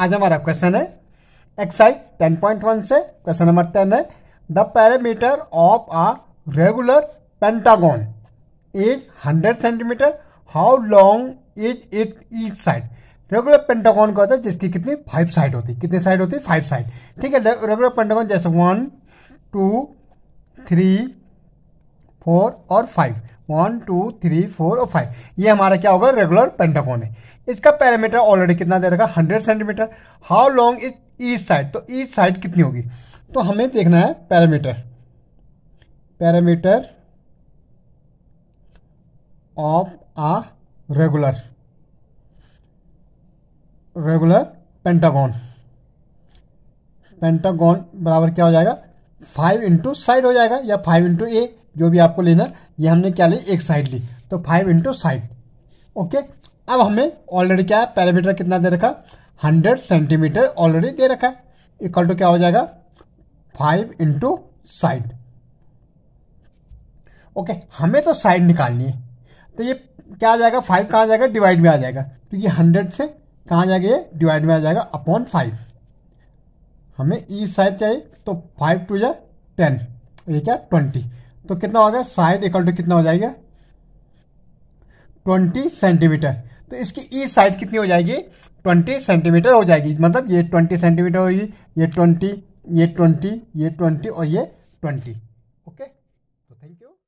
आज हमारा क्वेश्चन है एक्साइज 10.1 से क्वेश्चन नंबर 10 है the parameter of a regular pentagon is 100 centimetre how long is it each side regular pentagon का होता है जिसकी कितनी फाइव साइड होती है कितनी साइड होती है फाइव साइड ठीक है रेगुलर पेंटागॉन जैसे वन टू थ्री फोर और five one two three four और फाइव ये हमारा क्या होगा रेगुलर पेंटागोन है इसका पैरामीटर ऑलरेडी कितना दे रखा hundred centimetre how long is each side तो ईस्ट साइड कितनी होगी तो हमें देखना है parameter parameter of a regular regular pentagon pentagon बराबर क्या हो जाएगा फाइव इंटू साइड हो जाएगा या फाइव इंटू ए जो भी आपको लेना ये हमने क्या ली एक साइड ली तो फाइव इंटू साइड ओके अब हमें ऑलरेडी क्या है पैरामीटर कितना दे रखा हंड्रेड सेंटीमीटर ऑलरेडी दे रखा है इक्वल टू क्या हो जाएगा फाइव इंटू साइड ओके हमें तो साइड निकालनी है तो ये क्या आ जाएगा फाइव कहाँ जाएगा डिवाइड में आ जाएगा क्योंकि तो हंड्रेड से कहाँ जाएगा ये डिवाइड में आ जाएगा अपॉन फाइव हमें ई साइड चाहिए तो फाइव टू या टेन ये क्या ट्वेंटी तो कितना हो गया साइड इक्वल टू कितना हो जाएगा ट्वेंटी सेंटीमीटर तो इसकी ई साइड कितनी हो जाएगी ट्वेंटी सेंटीमीटर हो जाएगी मतलब ये ट्वेंटी सेंटीमीटर होगी ये ट्वेंटी ये ट्वेंटी ये ट्वेंटी और ये ट्वेंटी ओके तो थैंक यू